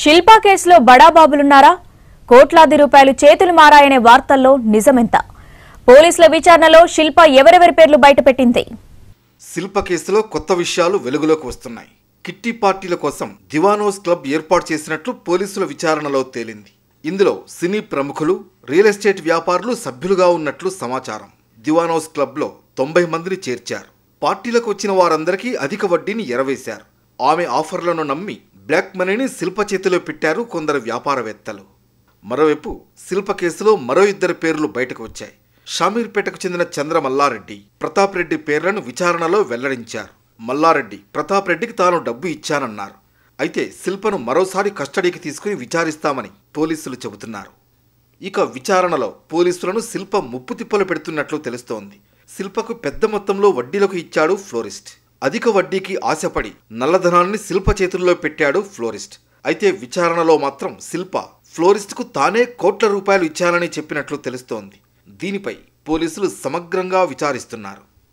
శిల్పా కేసులో బడాబాబులున్నారా కోట్లాది రూపాయలు చేతులు మారాయనే వార్తల్లో నిజమెంత పోలీసుల విచారణలో శిల్ప ఎవరెవరి పేర్లు బయటపెట్టింది శిల్ప కేసులో కొత్త విషయాలు వెలుగులోకి వస్తున్నాయి కిట్టి పార్టీల కోసం దివానోస్ క్లబ్ ఏర్పాటు చేసినట్లు పోలీసుల విచారణలో తేలింది ఇందులో సినీ ప్రముఖులు రియల్ ఎస్టేట్ వ్యాపారులు సభ్యులుగా ఉన్నట్లు సమాచారం దివానోస్ క్లబ్లో తొంభై మందిని చేర్చారు పార్టీలకు వచ్చిన వారందరికీ అధిక వడ్డీని ఎరవేశారు ఆమె ఆఫర్లను నమ్మి బ్లాక్ మనీని శిల్ప చేతిలో పెట్టారు కొందరు వ్యాపారవేత్తలు మరోవైపు శిల్ప కేసులో మరో ఇద్దరు పేర్లు బయటకు వచ్చాయి షామీర్పేటకు చెందిన చంద్ర మల్లారెడ్డి ప్రతాప్ రెడ్డి పేర్లను విచారణలో వెల్లడించారు మల్లారెడ్డి ప్రతాప్ రెడ్డికి తాను డబ్బు ఇచ్చానన్నారు అయితే శిల్పను మరోసారి కస్టడీకి తీసుకుని విచారిస్తామని పోలీసులు చెబుతున్నారు ఇక విచారణలో పోలీసులను శిల్ప ముప్పు తిప్పలు పెడుతున్నట్లు తెలుస్తోంది శిల్పకు పెద్ద మొత్తంలో వడ్డీలకు ఇచ్చాడు ఫ్లోరిస్ట్ అధిక వడ్డీకి ఆశపడి నల్లధనాన్ని శిల్ప చేతుల్లో పెట్టాడు ఫ్లోరిస్ట్ అయితే విచారణలో మాత్రం శిల్ప ఫ్లోరిస్ట్కు తానే కోట్ల రూపాయలు ఇచ్చానని చెప్పినట్లు తెలుస్తోంది దీనిపై పోలీసులు సమగ్రంగా విచారిస్తున్నారు